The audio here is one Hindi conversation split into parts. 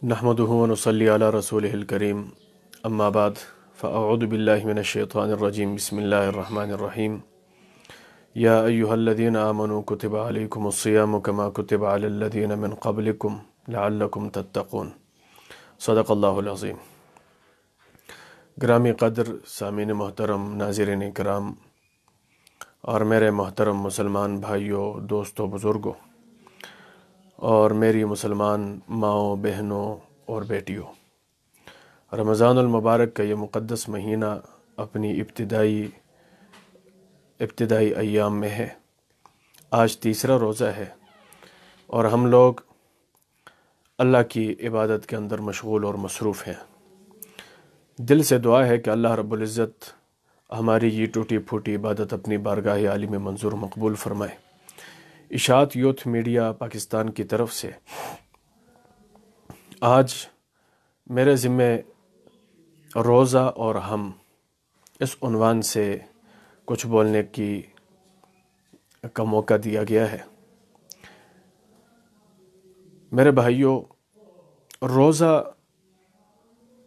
सल रसूल करीम अम्माबाद फ़ाउदबिल्लिनशैतरजीम बसमीम यादीन अयुहल्लिन आमनु कुतबालकुम कमा कुतबालदीन मिन कबलकुम तत्तकून सदक़ल्लाज़ीम ग्रामी कदर सामिन मोहतरम नाजरन कराम और मेरे मोहतरम मुसलमान भाइयों दोस्तों बुज़ुर्गों और मेरी मुसलमान माओ बहनों और बेटियों रमज़ानमबारक का ये मुक़दस महीना अपनी इब्तदाई इब्तदाई अयाम में है आज तीसरा रोज़ा है और हम लोग अल्लाह की इबादत के अंदर मशगूल और मसरूफ़ हैं दिल से दुआ है कि अल्लाह रब्ज़त हमारी ये टूटी फूटी इबादत अपनी बारगाह आली में मंजूर मकबूल फ़रमाए इशात यूथ मीडिया पाकिस्तान की तरफ से आज मेरे ज़िम्मे रोज़ा और हम इस उनवान से कुछ बोलने की का मौका दिया गया है मेरे भाइयों रोज़ा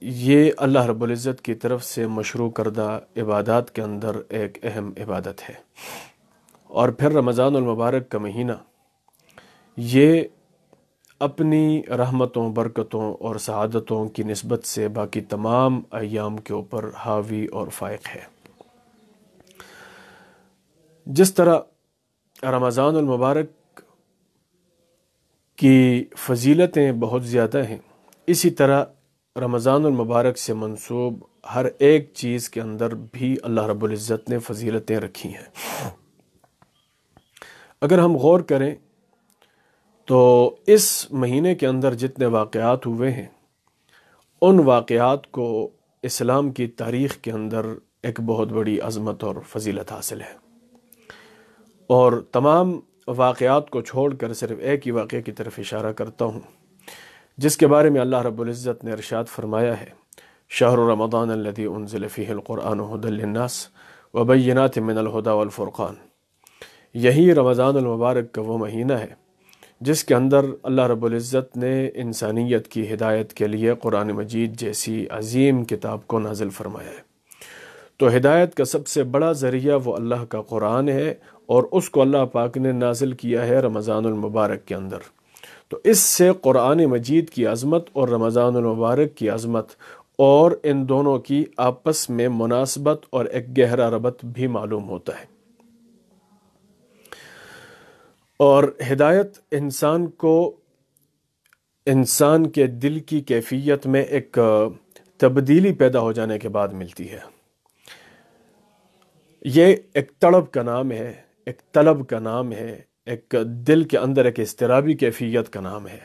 ये अल्लाह रब्ज़त की तरफ से मशरू करदा इबादत के अंदर एक अहम इबादत है और फिर रमज़ान मुबारक का महीना ये अपनी रहमतों बरकतों और शहादतों की नस्बत से बाकी तमाम अयाम के ऊपर हावी और फ़ायक है जिस तरह रमज़ान मुबारक की फजीलतें बहुत ज़्यादा हैं इसी तरह रमज़ान मुबारक से मंसूब हर एक चीज़ के अंदर भी अल्लाह रब्ज़त ने फजीलतें रखी हैं अगर हम गौर करें तो इस महीने के अंदर जितने वाक़ात हुए हैं उन वाक़ात को इस्लाम की तारीख़ के अंदर एक बहुत बड़ी अज़मत और फजीलत हासिल है और तमाम वाक़ात को छोड़ कर सिर्फ एक ही वाक़े की तरफ इशारा करता हूँ जिसके बारे में अल्लाह रबुल्ज़त ने अरशात फरमाया है शाहर रमदान लदी उनज़िलफ़ीक़ुरानदलनास वबैनात मिनलहदा वफ़ुरक़ान यही रमज़ानमबारक का वो महीना है जिसके अंदर अल्लाह रबुल्ज़त ने इंसानियत की हिदायत के लिए कुरान मजीद जैसी अजीम किताब को नाजिल फरमाया है तो हिदायत का सबसे बड़ा ज़रिया वो अल्लाह का कुरान है और उसको अल्लाह पाक ने नाजिल किया है रमज़ानमबारक के अंदर तो इससे कुरान मजीद की अज़मत और रमज़ानमबारक की अज़मत और इन दोनों की आपस में मुनासबत और एक गहरा रबत भी मालूम होता है और हिदायत इंसान को इंसान के दिल की कैफियत में एक तब्दीली पैदा हो जाने के बाद मिलती है ये एक तड़प का नाम है एक तलब का नाम है एक दिल के अंदर एक इसतराबी कैफियत का नाम है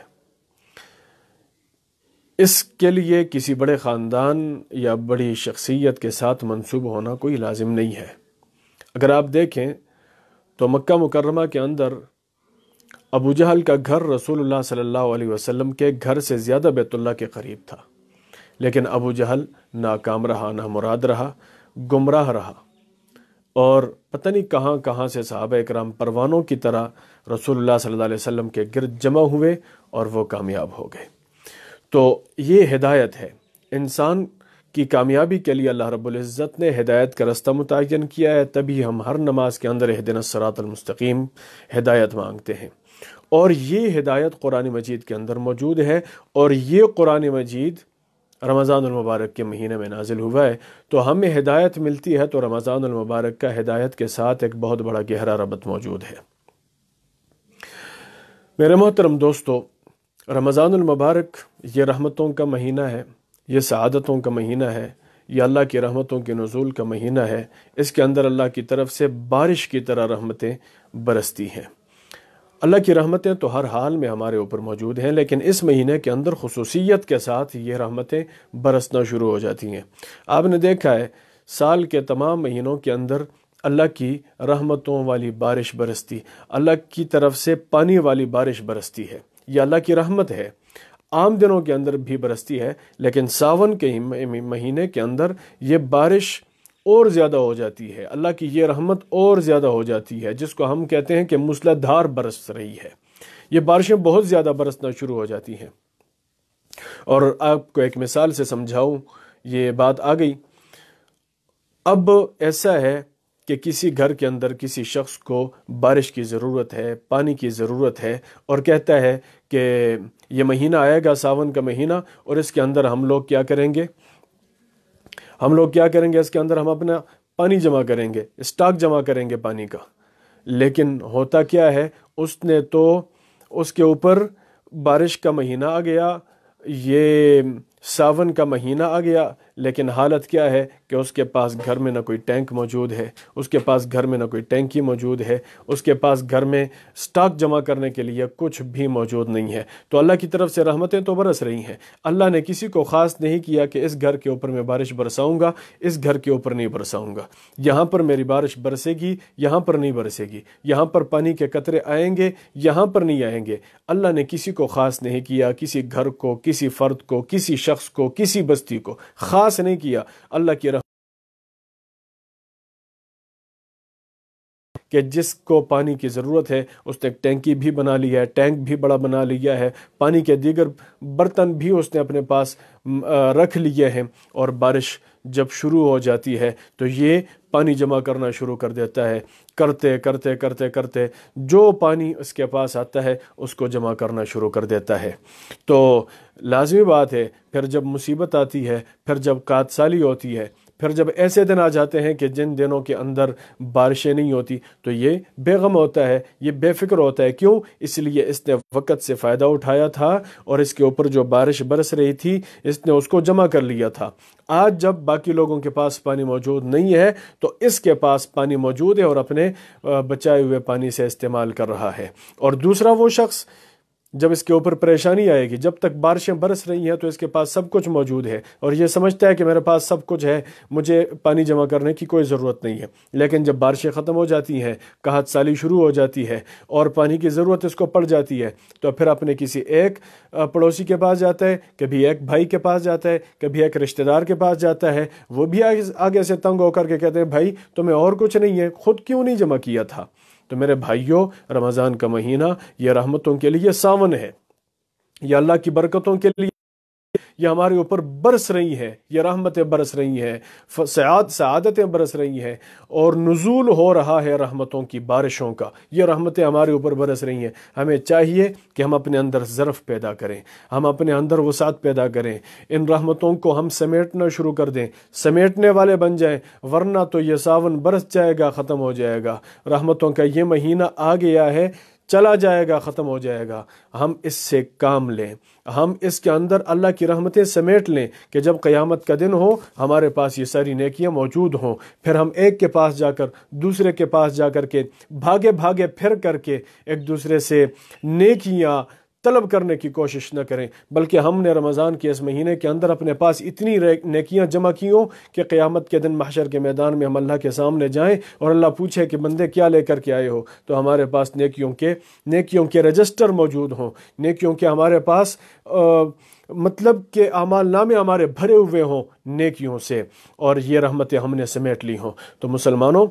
इसके लिए किसी बड़े ख़ानदान या बड़ी शख्सियत के साथ मंसूब होना कोई लाजिम नहीं है अगर आप देखें तो मक्का मुकरमा के अंदर अबू जहल का घर रसूलुल्लाह सल्लल्लाहु अलैहि वसल्लम के घर से ज़्यादा बैतुल्ला के करीब था लेकिन अबू जहल नाकाम रहा ना मुराद रहा गुमराह रहा और पता नहीं कहाँ कहाँ से साहब कराम परवानों की तरह रसूलुल्लाह सल्लल्लाहु अलैहि वसल्लम के गिरद जमा हुए और वो कामयाब हो गए तो ये हिदायत है इंसान की कामयाबी के लिए अल्लाह रब्ज़त ने हिदायत का रास्ता मुतन किया है तभी हम हर नमाज के अंदर दिन सरातलमस्तकीम हिदायत मांगते हैं और ये हिदायत कुरान मजीद के अंदर मौजूद है और ये कुरान मजीद रमज़ानमबारक के महीने में नाजिल हुआ है तो हमें हिदायत मिलती है तो रमज़ानमबारक का हिदायत के साथ एक बहुत बड़ा गहरा रबत मौजूद है मेरे मोहतरम दोस्तों रमज़ानमबारक ये रहमतों का महीना है ये शहादतों का महीना है यह अल्लाह की रहमतों के नज़ुल का महीना है इसके अंदर अल्लाह की तरफ से बारिश की तरह रहमतें बरसती हैं अल्लाह की रहमतें तो हर हाल में हमारे ऊपर मौजूद हैं लेकिन इस महीने के अंदर खसूसियत के साथ ये रहमतें बरसना शुरू हो जाती हैं आपने देखा है साल के तमाम महीनों के अंदर अल्लाह की रहमतों वाली बारिश बरसती अल्लाह की तरफ से पानी वाली बारिश बरसती है यह अल्लाह की रहमत है आम दिनों के अंदर भी बरसती है लेकिन सावन के महीने के अंदर ये बारिश और ज़्यादा हो जाती है अल्लाह की ये रहमत और ज़्यादा हो जाती है जिसको हम कहते हैं कि मूसलाधार बरस रही है ये बारिशें बहुत ज़्यादा बरसना शुरू हो जाती हैं और आपको एक मिसाल से समझाऊँ ये बात आ गई अब ऐसा है कि किसी घर के अंदर किसी शख्स को बारिश की ज़रूरत है पानी की ज़रूरत है और कहता है कि ये महीना आएगा सावन का महीना और इसके अंदर हम लोग क्या करेंगे हम लोग क्या करेंगे इसके अंदर हम अपना पानी जमा करेंगे स्टॉक जमा करेंगे पानी का लेकिन होता क्या है उसने तो उसके ऊपर बारिश का महीना आ गया ये सावन का महीना आ गया लेकिन हालत क्या है कि उसके पास घर में ना कोई टैंक मौजूद है उसके पास घर में ना कोई टैंकी मौजूद है उसके पास घर में स्टॉक जमा करने के लिए कुछ भी मौजूद नहीं है तो अल्लाह की तरफ से रहमतें तो बरस रही हैं अल्लाह ने किसी को ख़ास नहीं किया कि इस घर के ऊपर मैं बारिश बरसाऊँगा इस घर के ऊपर नहीं बरसाऊँगा यहाँ पर मेरी बारिश बरसेगी यहाँ पर नहीं बरसेगी यहाँ पर पानी के कतरे आएंगे यहाँ पर नहीं आएंगे अल्लाह ने किसी को ख़ास नहीं किया किसी घर को किसी फ़र्द को किसी शख्स को किसी बस्ती को ख़ास से नहीं किया अल्लाह की रह कि जिसको पानी की ज़रूरत है उसने एक टैंकी भी बना लिया है टैंक भी बड़ा बना लिया है पानी के दीगर बर्तन भी उसने अपने पास रख लिए हैं और बारिश जब शुरू हो जाती है तो ये पानी जमा करना शुरू कर देता है करते करते करते करते जो पानी उसके पास आता है उसको जमा करना शुरू कर देता है तो लाजमी बात है फिर जब मुसीबत आती है फिर जब कादसाली होती है फिर जब ऐसे दिन आ जाते हैं कि जिन दिनों के अंदर बारिशें नहीं होती तो ये बेगम होता है ये बेफिक्र होता है क्यों इसलिए इसने वक़्त से फ़ायदा उठाया था और इसके ऊपर जो बारिश बरस रही थी इसने उसको जमा कर लिया था आज जब बाकी लोगों के पास पानी मौजूद नहीं है तो इसके पास पानी मौजूद है और अपने बचाए हुए पानी से इस्तेमाल कर रहा है और दूसरा वो शख्स जब इसके ऊपर परेशानी आएगी जब तक बारिशें बरस रही हैं तो इसके पास सब कुछ मौजूद है और ये समझता है कि मेरे पास सब कुछ है मुझे पानी जमा करने की कोई ज़रूरत नहीं है लेकिन जब बारिशें ख़त्म हो जाती हैं कहत साली शुरू हो जाती है और पानी की ज़रूरत इसको पड़ जाती है तो फिर अपने किसी एक पड़ोसी के पास जाता है कभी एक भाई के पास जाता है कभी एक रिश्तेदार के पास जाता है वो भी आगे से तंग होकर के कहते हैं भाई तुम्हें और कुछ नहीं है ख़ुद क्यों नहीं जमा किया था तो मेरे भाइयों रमज़ान का महीना यह रहमतों के लिए सावन है यह अल्लाह की बरकतों के लिए ये हमारे ऊपर बरस रही हैं ये रहमतें बरस रही हैं सयाद सदतें बरस रही हैं और नज़ूल हो रहा है रहमतों की बारिशों का ये रहमतें हमारे ऊपर बरस रही हैं हमें चाहिए कि हम अपने अंदर ज़रफ़ पैदा करें हम अपने अंदर वसात पैदा करें इन रहमतों को हम समेटना शुरू कर दें समेटने वाले बन जाएँ वरना तो ये सावन बरस जाएगा ख़त्म हो जाएगा रहमतों का ये महीना आ गया है चला जाएगा ख़त्म हो जाएगा हम इससे काम लें हम इसके अंदर अल्लाह की रहमतें समेट लें कि जब क़यामत का दिन हो हमारे पास ये सारी नेकियां मौजूद हों फिर हम एक के पास जाकर दूसरे के पास जाकर के भागे भागे फिर करके एक दूसरे से नेकियां तलब करने की कोशिश न करें बल्कि हमने रमज़ान के इस महीने के अंदर अपने पास इतनी नकियाँ जमा की हों कि क़्यामत के दिन महशर के मैदान में हम अल्लाह के सामने जाएँ और अल्लाह पूछे कि बंदे क्या लेकर के आए हो तो हमारे पास नकियों के नकियों के रजिस्टर मौजूद हों नकियों के हमारे पास आ, मतलब के अमाल नामे हमारे भरे हुए हों नकियों से और ये रहमतें हमने समेट ली हों तो मुसलमानों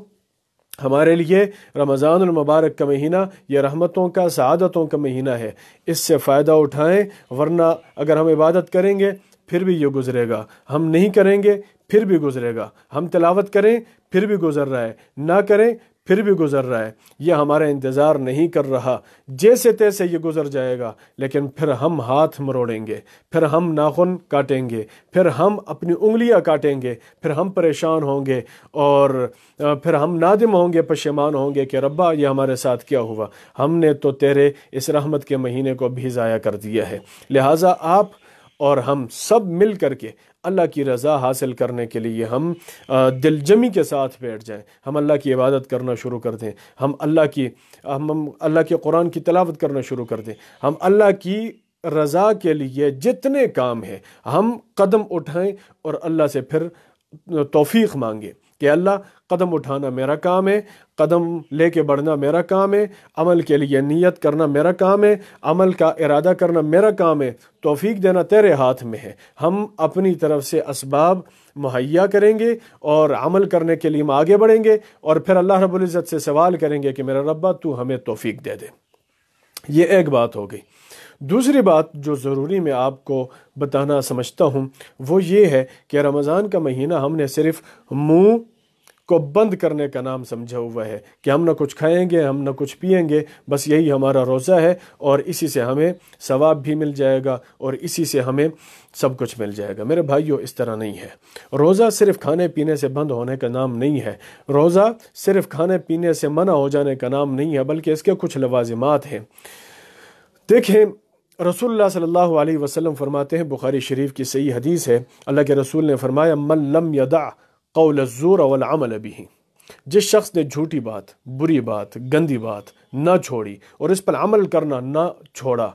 हमारे लिए रमज़ान मुबारक का महीना यह रहमतों का सआदतों का महीना है इससे फ़ायदा उठाएं वरना अगर हम इबादत करेंगे फिर भी ये गुज़रेगा हम नहीं करेंगे फिर भी गुज़रेगा हम तिलावत करें फिर भी गुज़र रहा है ना करें फिर भी गुजर रहा है यह हमारा इंतज़ार नहीं कर रहा जैसे तैसे ये गुजर जाएगा लेकिन फिर हम हाथ मरोड़ेंगे फिर हम नाखून काटेंगे फिर हम अपनी उंगलियां काटेंगे फिर हम परेशान होंगे और फिर हम नादिम होंगे पशेमान होंगे कि रब्बा ये हमारे साथ क्या हुआ हमने तो तेरे इस रहमत के महीने को भी ज़ाया कर दिया है लिहाजा आप और हम सब मिल कर के अल्लाह की रज़ा हासिल करने के लिए हम दिलजमी के साथ बैठ जाएं हम अल्लाह की इबादत करना शुरू कर दें हम अल्लाह की हम अल्लाह के कुरान की तलावत करना शुरू कर दें हम अल्लाह की रज़ा के लिए जितने काम हैं हम कदम उठाएं और अल्लाह से फिर तोफ़ी मांगें कि अल्लाह कदम उठाना मेरा काम है कदम लेके बढ़ना मेरा काम है अमल के लिए नियत करना मेरा काम है अमल का इरादा करना मेरा काम है तोफ़ी देना तेरे हाथ में है हम अपनी तरफ से इसबाब मुहैया करेंगे और अमल करने के लिए हम आगे बढ़ेंगे और फिर अल्लाह रबुल्ज़त से सवाल करेंगे कि मेरा रब्बा तू हमें तोफ़ी दे दे ये एक बात हो गई दूसरी बात जो ज़रूरी मैं आपको बताना समझता हूँ वो ये है कि रमज़ान का महीना हमने सिर्फ मुँह को बंद करने का नाम समझा हुआ है कि हम ना कुछ खाएंगे हम ना कुछ पिएंगे बस यही हमारा रोज़ा है और इसी से हमें सवाब भी मिल जाएगा और इसी से हमें सब कुछ मिल जाएगा मेरे भाइयों इस तरह नहीं है रोज़ा सिर्फ खाने पीने से बंद होने का नाम नहीं है रोज़ा सिर्फ खाने पीने से मना हो जाने का नाम नहीं है बल्कि इसके कुछ लवाजमात हैं देखें रसूल सल्लल्लाहु अलैहि वसल्लम फरमाते हैं बुखारी शरीफ की सही हदीस है अल्लाह के रसूल ने फरमाया मन लम यदा कौलज़ूर अमल अभी जिस शख्स ने झूठी बात बुरी बात गंदी बात ना छोड़ी और इस पर अमल करना ना छोड़ा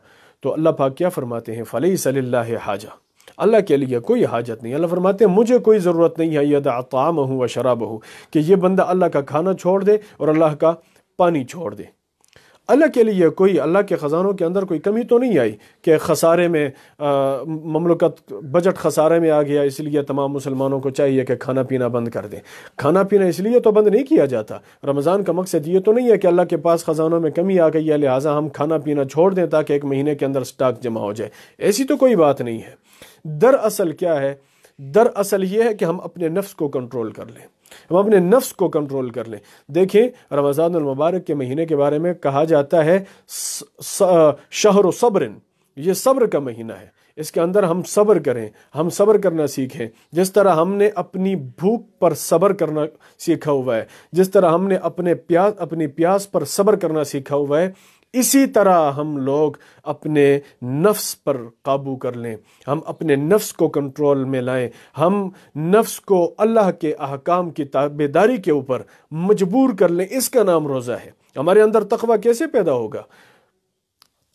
तो अल्लाह पाक क्या फरमाते हैं फ़लई सल्ला हाजा अल्लाह के लिए कोई हाजत नहीं अल्लाह फरमाते हैं मुझे कोई ज़रूरत नहीं है यदा अकाम हूँ व शराब हूँ कि यह बंदा अल्लाह का खाना छोड़ दे और अल्लाह का पानी छोड़ दे अल्लाह के लिए कोई अल्लाह के ख़जानों के अंदर कोई कमी तो नहीं आई कि खसारे में ममलकत बजट खसारे में आ गया इसलिए तमाम मुसलमानों को चाहिए कि खाना पीना बंद कर दें खाना पीना इसलिए तो बंद नहीं किया जाता रमज़ान का मकसद ये तो नहीं है कि अल्लाह के पास ख़जानों में कमी आ गई है लिहाजा हम खाना पीना छोड़ दें ताकि एक महीने के अंदर स्टॉक जमा हो जाए ऐसी तो कोई बात नहीं है दरअसल क्या है दरअसल ये है कि हम अपने नफ्स को कंट्रोल कर लें हम अपने नफ्स को कंट्रोल कर लें देखें रमज़ान मुबारक के महीने के बारे में कहा जाता है शहर सब्र ये सब्र का महीना है इसके अंदर हम सब्र करें हम सब्र करना सीखें जिस तरह हमने अपनी भूख पर सब्र करना सीखा हुआ है जिस तरह हमने अपने प्यास अपनी प्यास पर सब्र करना सीखा हुआ है इसी तरह हम लोग अपने नफ्स पर काबू कर लें हम अपने नफ्स को कंट्रोल में लाएं हम नफ्स को अल्लाह के अहकाम की ताबेदारी के ऊपर मजबूर कर लें इसका नाम रोज़ा है हमारे अंदर तकवा कैसे पैदा होगा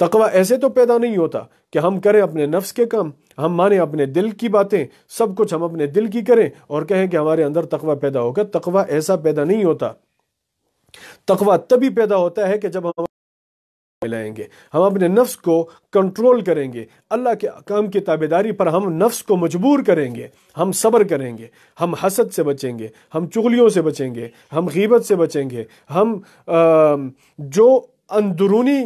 तकवा ऐसे तो पैदा नहीं होता कि हम करें अपने नफ्स के काम हम माने अपने दिल की बातें सब कुछ हम अपने दिल की करें और कहें कि हमारे अंदर तकवा पैदा होगा तकवा ऐसा पैदा नहीं होता तकवा तभी पैदा होता है कि जब हम मिलाएंगे हम अपने नफ्स को कंट्रोल करेंगे अल्लाह के काम की ताबेदारी पर हम नफ्स को मजबूर करेंगे हम सब्र करेंगे हम हसद से बचेंगे हम चुगलियों से बचेंगे हम गीबत से बचेंगे हम आ, जो अंदरूनी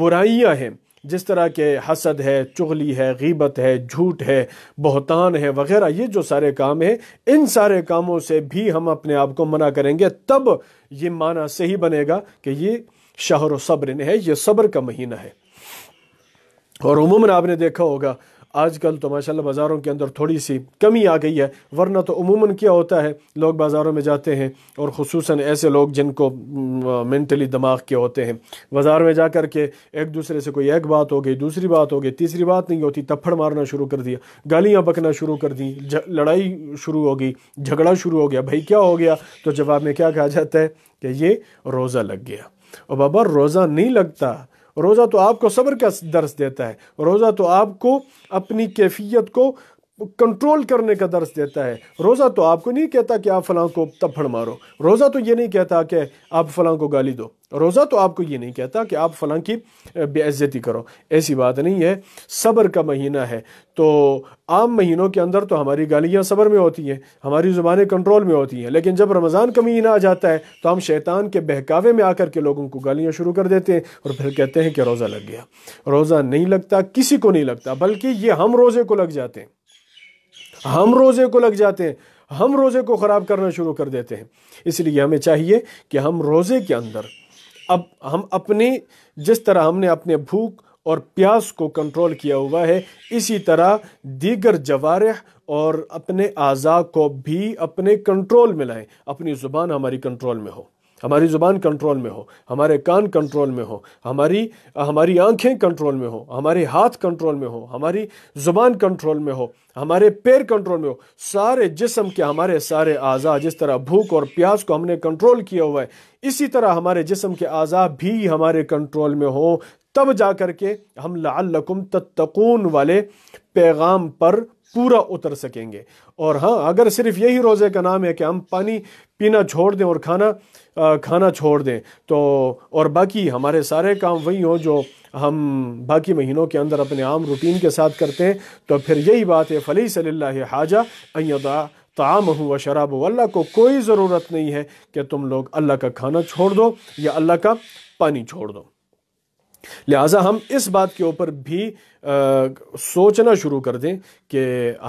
बुराइयां हैं जिस तरह के हसद है चुगली है गीबत है झूठ है बहतान है वगैरह ये जो सारे काम हैं इन सारे कामों से भी हम अपने आप को मना करेंगे तब ये माना सही बनेगा कि ये शहर सब्र ने है ये सब्र का महीना है और उमूमन आपने देखा होगा आजकल तो माशाल्लाह बाज़ारों के अंदर थोड़ी सी कमी आ गई है वरना तो उमूमन क्या होता है लोग बाज़ारों में जाते हैं और खसूस ऐसे लोग जिनको मेंटली दिमाग के होते हैं बाज़ार में जा कर के एक दूसरे से कोई एक बात हो गई दूसरी बात हो गई तीसरी बात नहीं होती तप्पड़ मारना शुरू कर दिया गालियाँ बकना शुरू कर दी लड़ाई शुरू हो गई झगड़ा शुरू हो गया भाई क्या हो गया तो जवाब में क्या कहा जाता है कि ये रोज़ा लग गया और बाबा रोज़ा नहीं लगता रोज़ा तो आपको सब्र का दर्स देता है रोज़ा तो आपको अपनी कैफियत को कंट्रोल करने का दर्स देता है रोज़ा तो आपको नहीं कहता कि आप फलां को तप्फड़ मारो रोज़ा तो ये नहीं कहता कि आप फलां को गाली दो रोज़ा तो आपको ये नहीं कहता कि आप फलां की बेइज्जती करो ऐसी बात नहीं है सब्र का महीना है तो आम महीनों के अंदर तो हमारी गालियाँ सब्र में होती हैं हमारी ज़ुबानें कंट्रोल में होती हैं लेकिन जब रमज़ान का महीना आ जाता है तो हम शैतान के बहकावे में आकर के लोगों को गालियाँ शुरू कर देते हैं और फिर कहते हैं कि रोज़ा लग गया रोज़ा नहीं लगता किसी को नहीं लगता बल्कि ये हम रोज़े को लग जाते हैं हम रोज़े को लग जाते हैं हम रोज़े को ख़राब करना शुरू कर देते हैं इसलिए हमें चाहिए कि हम रोज़े के अंदर अब हम अपनी जिस तरह हमने अपने भूख और प्यास को कंट्रोल किया हुआ है इसी तरह दीगर जवारह और अपने आज़ा को भी अपने कंट्रोल में लाएं अपनी ज़ुबान हमारी कंट्रोल में हो हमारी ज़ुबान कंट्रोल में हो हमारे कान कंट्रोल में हो हमारी हमारी आंखें कंट्रोल में हो हमारे हाथ कंट्रोल में हो हमारी ज़ुबान कंट्रोल में हो हमारे पैर कंट्रोल में हो सारे जिसम के हमारे सारे आज़ा जिस तरह भूख और प्यास को हमने कंट्रोल किया हुआ है इसी तरह हमारे जिसम के आज़ा भी हमारे कंट्रोल में हो तब जा कर के हम लकुम तत्तकून वाले पैगाम पर पूरा उतर सकेंगे और हाँ अगर सिर्फ यही रोज़े का नाम है कि हम पानी पीना छोड़ दें और खाना आ, खाना छोड़ दें तो और बाकी हमारे सारे काम वही हों जो हम बाकी महीनों के अंदर अपने आम रूटीन के साथ करते हैं तो फिर यही बात है फली सल्ला हाजा अदा ताम हूँ व शराब अल्लाह को कोई ज़रूरत नहीं है कि तुम लोग अल्लाह का खाना छोड़ दो या अल्लाह का पानी छोड़ दो लिहाजा हम इस बात के ऊपर भी आ, सोचना शुरू कर दें कि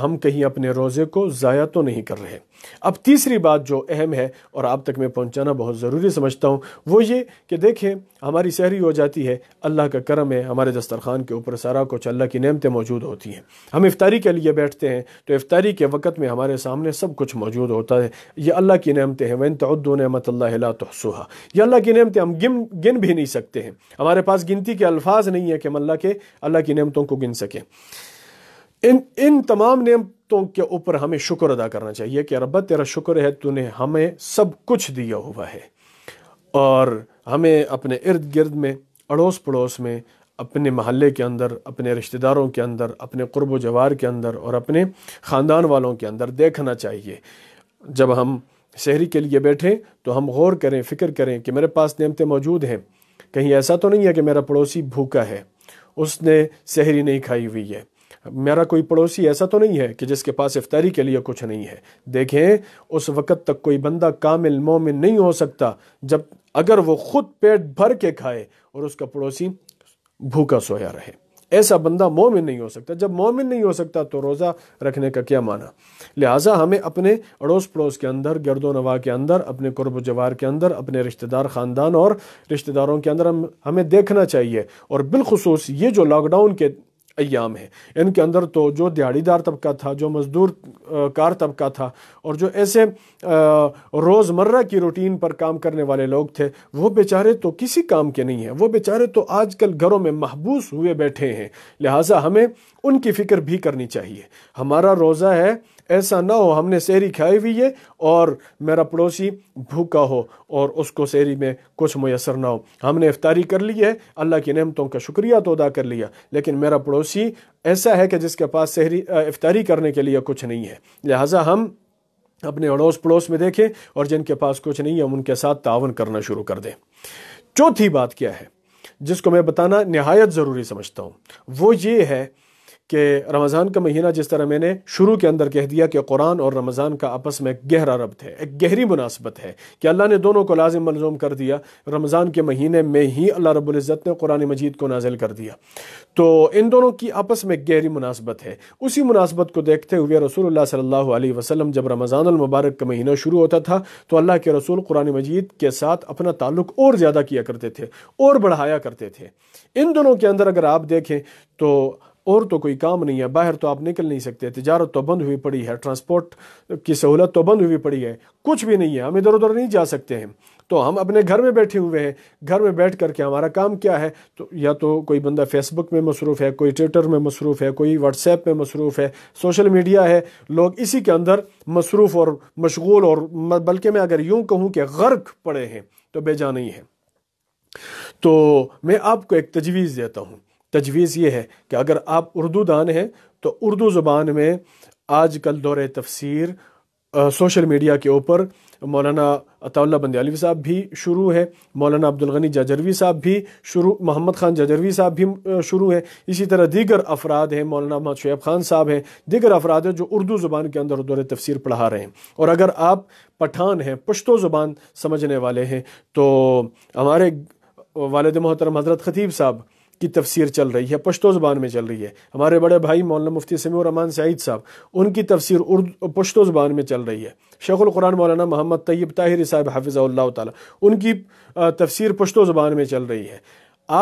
हम कहीं अपने रोज़े को ज़ाया तो नहीं कर रहे अब तीसरी बात जो अहम है और आप तक मैं पहुंचाना बहुत ज़रूरी समझता हूं वो ये कि देखें हमारी सहरी हो जाती है अल्लाह का करम है हमारे दस्तरखान के ऊपर सारा कुछ अल्लाह की नियमतें मौजूद होती हैं हम इफ्तारी के लिए बैठते हैं तो इफ्तारी के वक़्त में हमारे सामने सब कुछ मौजूद होता है ये अल्लाह की नमतें हैं वन तद्दो नमत ला तहसूहा यह अल्लाह की नमतें हम गिन गिन भी नहीं सकते हैं हमारे पास गिन गिनती के अल्फाज नहीं है कि हम अल्लाह के अल्लाह की नियमतों को गिन सकें इन इन तमाम नियमतों के ऊपर हमें शुक्र अदा करना चाहिए कि रब्बा तेरा शुक्र है तूने हमें सब कुछ दिया हुआ है और हमें अपने इर्द गिर्द में अड़ोस पड़ोस में अपने महल्ले के अंदर अपने रिश्तेदारों के अंदर अपने कुर्ब जवार के अंदर और अपने ख़ानदान वालों के अंदर देखना चाहिए जब हम शहरी के लिए बैठें तो हम गौर करें फ़िक्र करें कि मेरे पास नियमतें मौजूद हैं कहीं ऐसा तो नहीं है कि मेरा पड़ोसी भूखा है उसने सहरी नहीं खाई हुई है मेरा कोई पड़ोसी ऐसा तो नहीं है कि जिसके पास इफ्तारी के लिए कुछ नहीं है देखें उस वक़्त तक कोई बंदा कामिल मोमिन नहीं हो सकता जब अगर वो ख़ुद पेट भर के खाए और उसका पड़ोसी भूखा सोया रहे ऐसा बंदा मोमिन नहीं हो सकता जब मोमिन नहीं हो सकता तो रोज़ा रखने का क्या माना लिहाजा हमें अपने अड़ोस पड़ोस के अंदर गर्दो नवा के अंदर अपने कुर्ब जवार के अंदर अपने रिश्तेदार ख़ानदान और रिश्तेदारों के अंदर हम हमें देखना चाहिए और बिलखसूस ये जो लॉकडाउन के अयाम है इनके अंदर तो जो दिहाड़ीदार तबका था जो मज़दूर कार तबका था और जो ऐसे रोज़मर्रा की रूटीन पर काम करने वाले लोग थे वो बेचारे तो किसी काम के नहीं हैं वो बेचारे तो आजकल घरों में महबूस हुए बैठे हैं लिहाजा हमें उनकी फ़िक्र भी करनी चाहिए हमारा रोज़ा है ऐसा ना हो हमने सहरी खाई हुई है और मेरा पड़ोसी भूखा हो और उसको सहरी में कुछ मैसर ना हो हमने इफ्तारी कर ली है अल्लाह की नमतों का शुक्रिया तो अदा कर लिया लेकिन मेरा पड़ोसी ऐसा है कि जिसके पास सहरी इफ्तारी करने के लिए कुछ नहीं है लिहाजा हम अपने अड़ोस पड़ोस में देखें और जिनके पास कुछ नहीं है हम उनके साथ तावन करना शुरू कर दें चौथी बात क्या है जिसको मैं बताना नहायत ज़रूरी समझता हूँ वो ये है कि रमज़ान का महीना जिस तरह मैंने शुरू के अंदर कह दिया कि कुरान और रमज़ान का आपस में गहरा रब्त है एक गहरी मुनासबत है कि अल्लाह ने दोनों को लाजिम मंजूम कर दिया रमज़ान के महीने में ही अल्लाह रब्ज़त ने कुरान मजीद को नाजिल कर दिया तो इन दोनों की आपस में गहरी मुनासबत है उसी मुनासबत को देखते हुए रसूल सल्ला वसलम जब रमज़ानमबारक का महीना शुरू होता था तो अल्लाह के रसूल कुरान मजीद के साथ अपना ताल्लुक और ज़्यादा किया करते थे और बढ़ाया करते थे इन दोनों के अंदर अगर आप देखें तो और तो कोई काम नहीं है बाहर तो आप निकल नहीं सकते तजारत तो बंद हुई पड़ी है ट्रांसपोर्ट की सहूलत तो बंद हुई पड़ी है कुछ भी नहीं है हम इधर उधर नहीं जा सकते हैं तो हम अपने घर में बैठे हुए हैं घर में बैठ करके हमारा काम क्या है तो या तो कोई बंदा फेसबुक में मसरूफ़ है कोई ट्विटर में मसरूफ़ है कोई व्हाट्सएप में मसरूफ़ है सोशल मीडिया है लोग इसी के अंदर मसरूफ़ और मशगूल और बल्कि मैं अगर यूँ कहूँ कि गर्क पड़े हैं तो बेजा नहीं है तो मैं आपको एक तजवीज़ देता हूँ तजवीज़ ये है कि अगर आप उर्दू दान हैं तो उर्दू ज़ुबान में आज कल दौर तफसर सोशल मीडिया के ऊपर मौलाना अताउल्ला बंदयालवी साहब भी शुरू है मौलाना अब्दुलगनी जाजरवी साहब भी शुरू मोहम्मद ख़ान जाजरवी साहब भी शुरू है इसी तरह दीगर अफराद हैं मौलाना मोहम्मद शुएब ख़ान साहब हैं दीगर अफराद हैं जो उर्दू ज़ुबान के अंदर दौर तफसर पढ़ा रहे हैं और अगर आप पठान हैं पुश्तो ज़ुबान समझने वाले हैं तो हमारे वालद मोहतरम हज़रत ख़तीब साहब की तफसीर चल रही है पश्तो ज़बान में चल रही है हमारे बड़े भाई मौलाना मुफ्ती समीर रमान सईद साहब उनकी तफसीर उर्दू पश्तो ज़बान में चल रही है शेख़ुल कुरान मौलाना मोहम्मद तैयब ताहिर साहब हाफिज़ा ताली उनकी तफसीर पश्तो ज़बान में चल रही है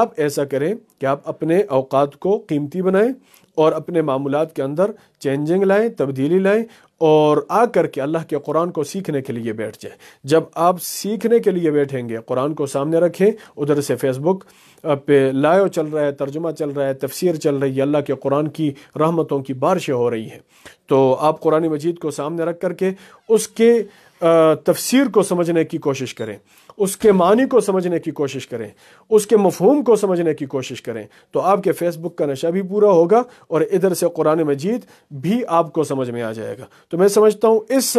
आप ऐसा करें कि आप अपने अवकात को कीमती बनाएं और अपने मामूलत के अंदर चेंजिंग लाएँ तब्दीली लाएँ और आ कर के अल्लाह के कुरान को सीखने के लिए बैठ जाए जब आप सीखने के लिए बैठेंगे कुरान को सामने रखें उधर से फेसबुक पे लाओ चल रहा है तर्जुमा चल रहा है तफसीर चल रही है अल्लाह के कुरान की रहमतों की बारिशें हो रही हैं तो आप कुरानी मजीद को सामने रख कर के उसके तफसीर को समझने की कोशिश करें उसके मानी को समझने की कोशिश करें उसके मफहूम को समझने की कोशिश करें तो आपके फेसबुक का नशा भी पूरा होगा और इधर से कुरान मजीद भी आपको समझ में आ जाएगा तो मैं समझता हूँ इस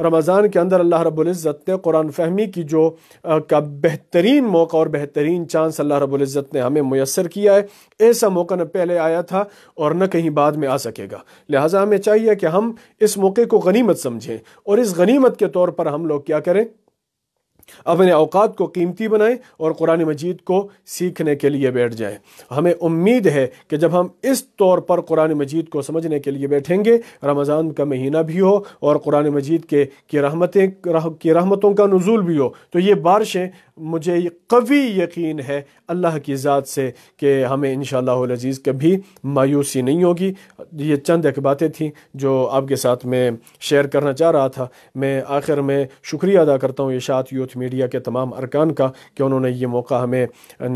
रमज़ान के अंदर अल्लाह रब्ज़त ने कुरान फहमी की जो का बेहतरीन मौका और बेहतरीन चांस अल्लाह रबुल्ज़त ने हमें मैसर किया है ऐसा मौका न पहले आया था और न कहीं बाद में आ सकेगा लिहाजा हमें चाहिए कि हम इस मौके को गनीमत समझें और इस गनीमत के तौर पर हम लोग क्या करें अपने अवकात को कीमती बनाएं और कुरान मजीद को सीखने के लिए बैठ जाएं हमें उम्मीद है कि जब हम इस तौर पर कुरान मजीद को समझने के लिए बैठेंगे रमज़ान का महीना भी हो और कुरान मजीद के की रहमतें की रहमतों का नजूल भी हो तो ये बारिशें मुझे कवी यकीन है अल्लाह की ज़ात से कि हमें इन शज़ीज़ कभी मायूसी नहीं होगी ये चंद एक बातें थी जो आपके साथ मैं शेयर करना चाह रहा था मैं आखिर में शुक्रिया अदा करता हूँ यशात यूथ मीडिया के तमाम अरकान का कि उन्होंने ये मौका हमें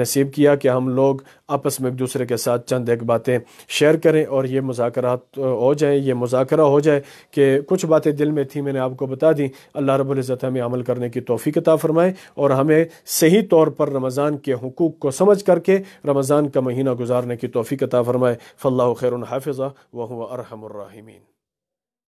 नसीब किया कि हम लोग आपस में एक दूसरे के साथ चंद एक बातें शेयर करें और ये मुजाकर हो जाए ये मुजाकर हो जाए कि कुछ बातें दिल में थी मैंने आपको बता दी अल्लाह रबुल्ज़त हमें अमल करने की तोफ़ी किताब फ़रमाएँ और हमें सही तौर पर रमज़ान के हकूक़ को समझ करके रमज़ान का महीना गुजारने की तोफ़ी कता फ़रमाए फ़ल्ला खैर हाफिज़ा वह अरहमर्राहिमीन